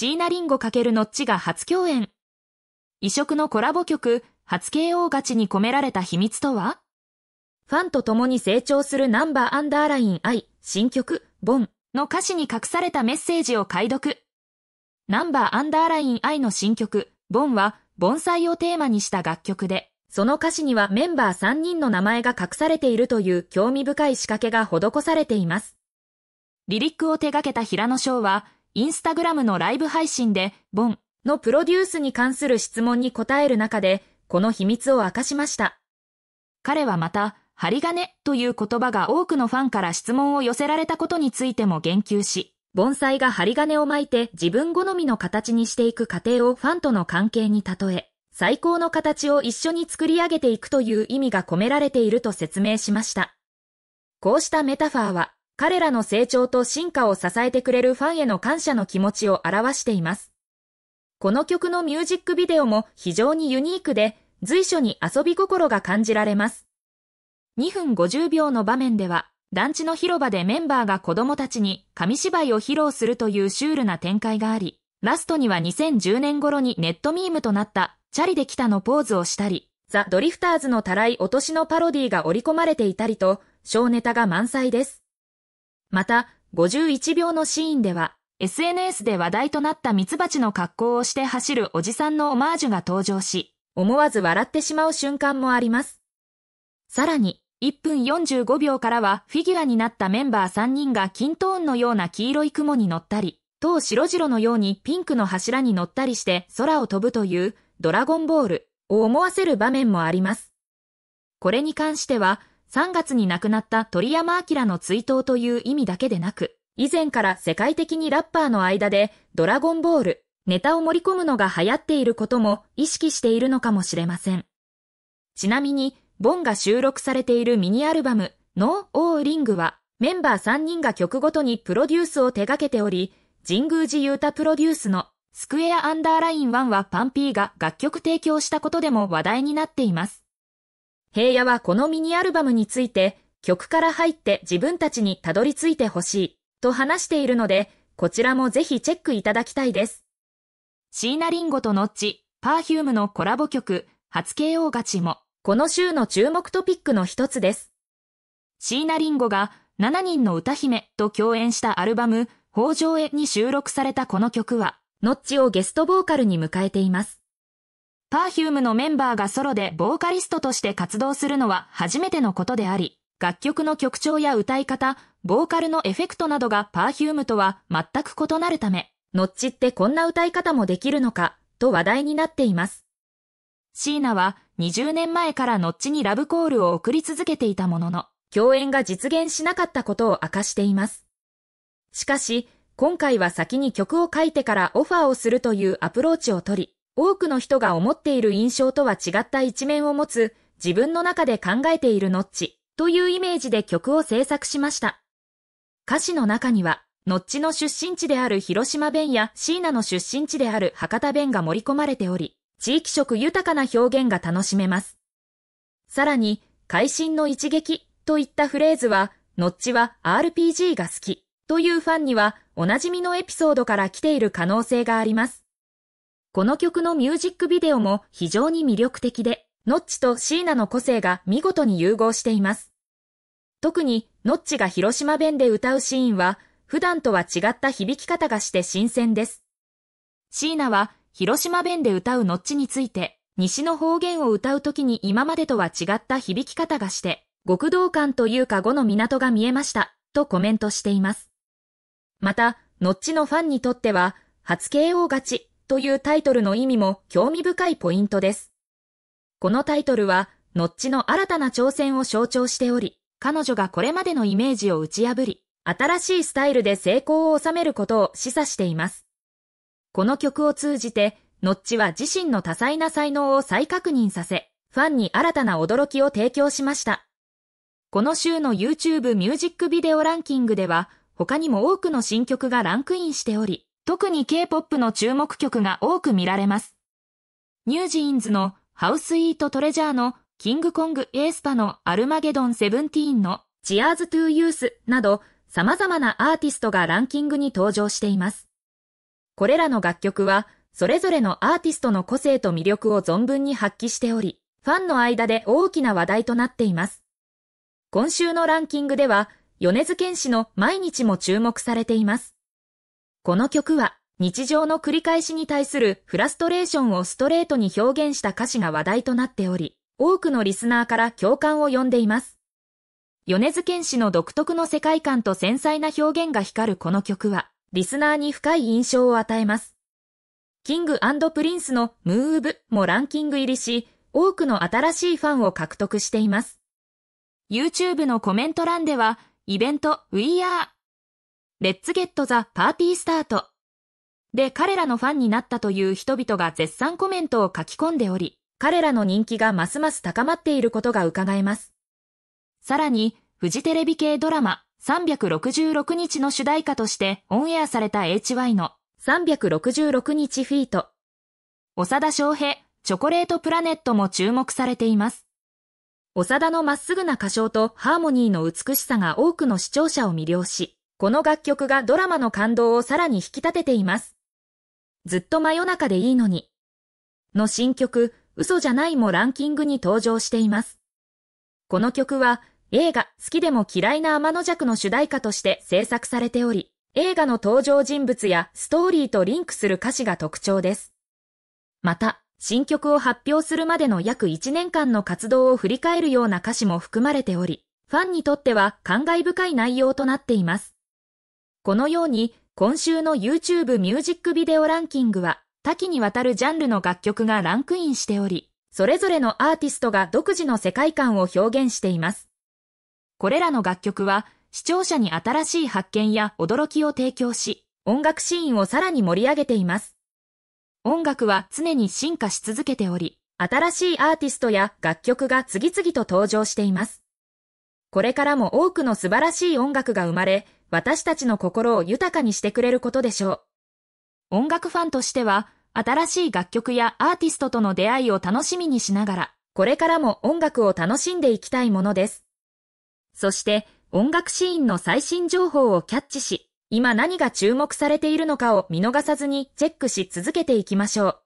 椎名林檎×ノッチが初共演。異色のコラボ曲、初 KO 勝ちに込められた秘密とはファンと共に成長するナンバーアンダーライン愛、新曲、ボンの歌詞に隠されたメッセージを解読。ナンバーアンダーライン愛の新曲、ボンは盆栽をテーマにした楽曲で、その歌詞にはメンバー3人の名前が隠されているという興味深い仕掛けが施されています。リリックを手掛けた平野翔は、インスタグラムのライブ配信で、ボンのプロデュースに関する質問に答える中で、この秘密を明かしました。彼はまた、針金という言葉が多くのファンから質問を寄せられたことについても言及し、盆栽が針金を巻いて自分好みの形にしていく過程をファンとの関係に例え、最高の形を一緒に作り上げていくという意味が込められていると説明しました。こうしたメタファーは、彼らの成長と進化を支えてくれるファンへの感謝の気持ちを表しています。この曲のミュージックビデオも非常にユニークで、随所に遊び心が感じられます。2分50秒の場面では、団地の広場でメンバーが子供たちに紙芝居を披露するというシュールな展開があり、ラストには2010年頃にネットミームとなったチャリで来たのポーズをしたり、ザ・ドリフターズのたらい落としのパロディが織り込まれていたりと、小ネタが満載です。また、51秒のシーンでは、SNS で話題となったミツバチの格好をして走るおじさんのオマージュが登場し、思わず笑ってしまう瞬間もあります。さらに、1分45秒からはフィギュアになったメンバー3人が金トーンのような黄色い雲に乗ったり、当白白のようにピンクの柱に乗ったりして空を飛ぶというドラゴンボールを思わせる場面もあります。これに関しては、3月に亡くなった鳥山明の追悼という意味だけでなく、以前から世界的にラッパーの間でドラゴンボール、ネタを盛り込むのが流行っていることも意識しているのかもしれません。ちなみに、ボンが収録されているミニアルバム、No O Ring は、メンバー3人が曲ごとにプロデュースを手掛けており、神宮寺勇太プロデュースのスクエアアンダーライン1はパンピーが楽曲提供したことでも話題になっています。平野はこのミニアルバムについて、曲から入って自分たちにたどり着いてほしい、と話しているので、こちらもぜひチェックいただきたいです。シーナリンゴとノッチ、パーヒュームのコラボ曲、初 KO 勝ちも、この週の注目トピックの一つです。シーナリンゴが7人の歌姫と共演したアルバム、北条へに収録されたこの曲は、ノッチをゲストボーカルに迎えています。パーヒュームのメンバーがソロでボーカリストとして活動するのは初めてのことであり、楽曲の曲調や歌い方、ボーカルのエフェクトなどがパーヒュームとは全く異なるため、ノッチってこんな歌い方もできるのか、と話題になっています。シーナは20年前からノッチにラブコールを送り続けていたものの、共演が実現しなかったことを明かしています。しかし、今回は先に曲を書いてからオファーをするというアプローチを取り、多くの人が思っている印象とは違った一面を持つ、自分の中で考えているノッチというイメージで曲を制作しました。歌詞の中には、ノッチの出身地である広島弁や椎名の出身地である博多弁が盛り込まれており、地域色豊かな表現が楽しめます。さらに、会心の一撃といったフレーズは、ノッチは RPG が好きというファンにはおなじみのエピソードから来ている可能性があります。この曲のミュージックビデオも非常に魅力的で、ノッチとシーナの個性が見事に融合しています。特に、ノッチが広島弁で歌うシーンは、普段とは違った響き方がして新鮮です。シーナは、広島弁で歌うノッチについて、西の方言を歌う時に今までとは違った響き方がして、極道感というか語の港が見えました、とコメントしています。また、ノッチのファンにとっては、初 KO 勝ちというタイトルの意味も興味深いポイントです。このタイトルは、ノッチの新たな挑戦を象徴しており、彼女がこれまでのイメージを打ち破り、新しいスタイルで成功を収めることを示唆しています。この曲を通じて、ノッチは自身の多彩な才能を再確認させ、ファンに新たな驚きを提供しました。この週の YouTube ミュージックビデオランキングでは、他にも多くの新曲がランクインしており、特に K-POP の注目曲が多く見られます。ニュージーンズのハウスイートトレジャーのキングコングエースパのアルマゲドンセブンティーンのチアーズトゥーユースなど様々なアーティストがランキングに登場しています。これらの楽曲はそれぞれのアーティストの個性と魅力を存分に発揮しており、ファンの間で大きな話題となっています。今週のランキングでは、米津玄師の毎日も注目されています。この曲は日常の繰り返しに対するフラストレーションをストレートに表現した歌詞が話題となっており、多くのリスナーから共感を呼んでいます。米津玄師の独特の世界観と繊細な表現が光るこの曲は、リスナーに深い印象を与えます。キングプリンスのムーブもランキング入りし、多くの新しいファンを獲得しています。YouTube のコメント欄では、イベント We Are レッツゲットザパーティースタートで彼らのファンになったという人々が絶賛コメントを書き込んでおり、彼らの人気がますます高まっていることが伺えます。さらに、フジテレビ系ドラマ366日の主題歌としてオンエアされた HY の366日フィート。長田翔平、チョコレートプラネットも注目されています。長田のまっすぐな歌唱とハーモニーの美しさが多くの視聴者を魅了し、この楽曲がドラマの感動をさらに引き立てています。ずっと真夜中でいいのに。の新曲、嘘じゃないもランキングに登場しています。この曲は映画好きでも嫌いな天の弱の主題歌として制作されており、映画の登場人物やストーリーとリンクする歌詞が特徴です。また、新曲を発表するまでの約1年間の活動を振り返るような歌詞も含まれており、ファンにとっては感慨深い内容となっています。このように、今週の YouTube ミュージックビデオランキングは、多岐にわたるジャンルの楽曲がランクインしており、それぞれのアーティストが独自の世界観を表現しています。これらの楽曲は、視聴者に新しい発見や驚きを提供し、音楽シーンをさらに盛り上げています。音楽は常に進化し続けており、新しいアーティストや楽曲が次々と登場しています。これからも多くの素晴らしい音楽が生まれ、私たちの心を豊かにしてくれることでしょう。音楽ファンとしては、新しい楽曲やアーティストとの出会いを楽しみにしながら、これからも音楽を楽しんでいきたいものです。そして、音楽シーンの最新情報をキャッチし、今何が注目されているのかを見逃さずにチェックし続けていきましょう。